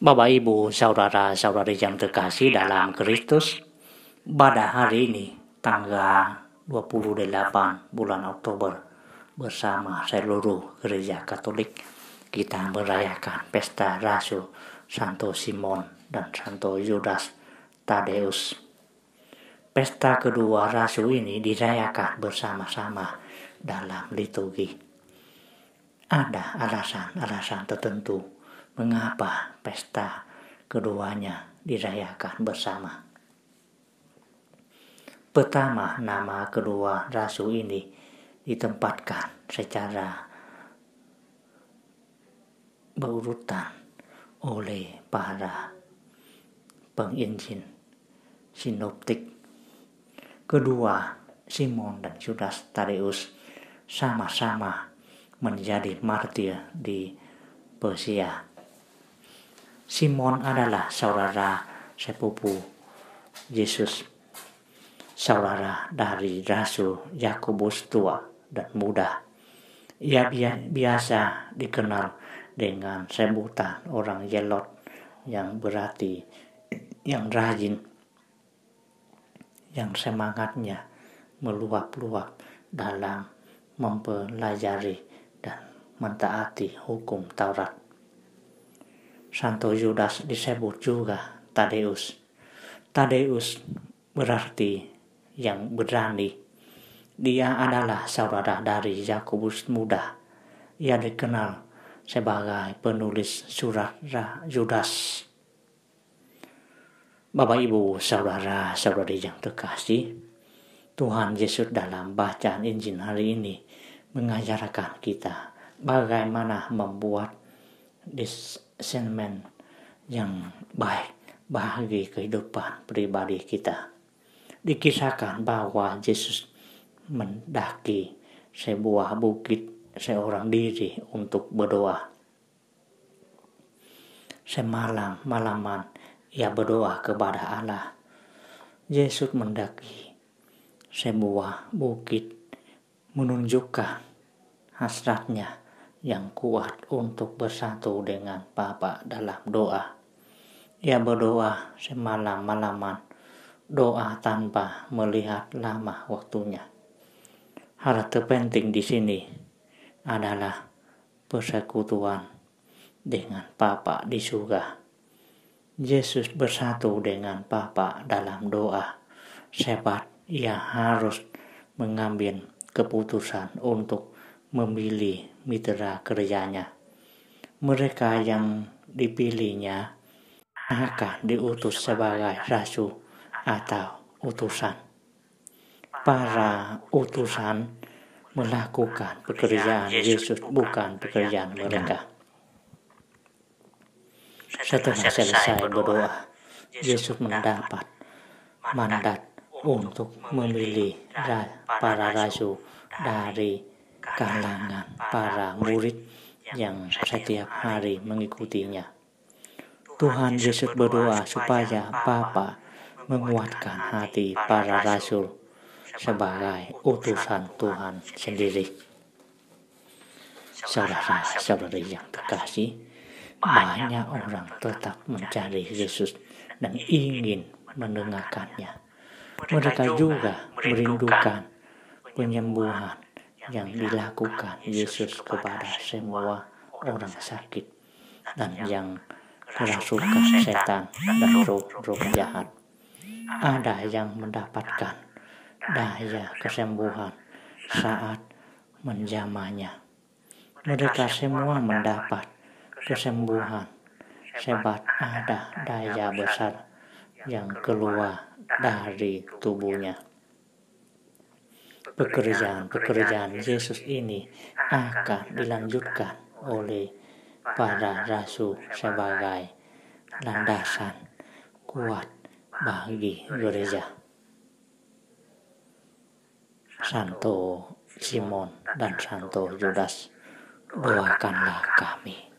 Bapak Ibu, saudara-saudari yang terkasih dalam Kristus, pada hari ini tanggal 28 bulan Oktober bersama seluruh gereja Katolik kita merayakan pesta Rasul Santo Simon dan Santo Yudas Tadeus. Pesta kedua Rasul ini dirayakan bersama-sama dalam liturgi. Ada alasan-alasan tertentu mengapa pesta keduanya dirayakan bersama. Pertama, nama kedua rasu ini ditempatkan secara berurutan oleh para penginjil sinoptik. Kedua, Simon dan Judas Tadeus sama-sama menjadi martir di Persia Simon adalah saudara sepupu Yesus, saudara dari Rasul Yakobus tua dan muda. Ia biasa dikenal dengan sebutan orang Yelot yang berarti yang rajin, yang semangatnya meluap-luap dalam mempelajari dan mentaati hukum Taurat. Santo Judas disebut juga Tadeus. Tadeus berarti yang berani. Dia adalah saudara dari Yakobus muda. Ia dikenal sebagai penulis surat Judas. Bapak Ibu, saudara-saudari yang terkasih, Tuhan Yesus dalam bacaan Injil hari ini mengajarkan kita bagaimana membuat discernment yang baik bagi kehidupan pribadi kita. Dikisahkan bahwa Yesus mendaki sebuah bukit seorang diri untuk berdoa. Semalam malaman ia berdoa kepada Allah. Yesus mendaki sebuah bukit menunjukkan hasratnya yang kuat untuk bersatu dengan Bapa dalam doa. Ia berdoa semalam-malaman, doa tanpa melihat lama waktunya. Hal terpenting di sini adalah persekutuan dengan Bapa di surga. Yesus bersatu dengan Bapa dalam doa. Sebab ia harus mengambil keputusan untuk memilih mitra kerjanya. Mereka yang dipilihnya akan diutus sebagai rasul atau utusan. Para utusan melakukan pekerjaan Yesus bukan pekerjaan mereka. Setelah selesai berdoa, Yesus mendapat mandat untuk memilih para rasul dari kalangan para murid yang setiap hari mengikutinya. Tuhan Yesus berdoa supaya Bapa menguatkan hati para rasul sebagai utusan Tuhan sendiri. Saudara-saudari yang terkasih, banyak orang tetap mencari Yesus dan ingin mendengarkannya. Mereka juga merindukan penyembuhan yang dilakukan Yesus kepada semua orang sakit dan yang kerasukan setan dan roh-roh jahat. Ada yang mendapatkan daya kesembuhan saat menjamahnya. Mereka semua mendapat kesembuhan sebab ada daya besar yang keluar dari tubuhnya pekerjaan-pekerjaan Yesus ini akan dilanjutkan oleh para rasul sebagai landasan kuat bagi gereja. Santo Simon dan Santo Judas, doakanlah kami.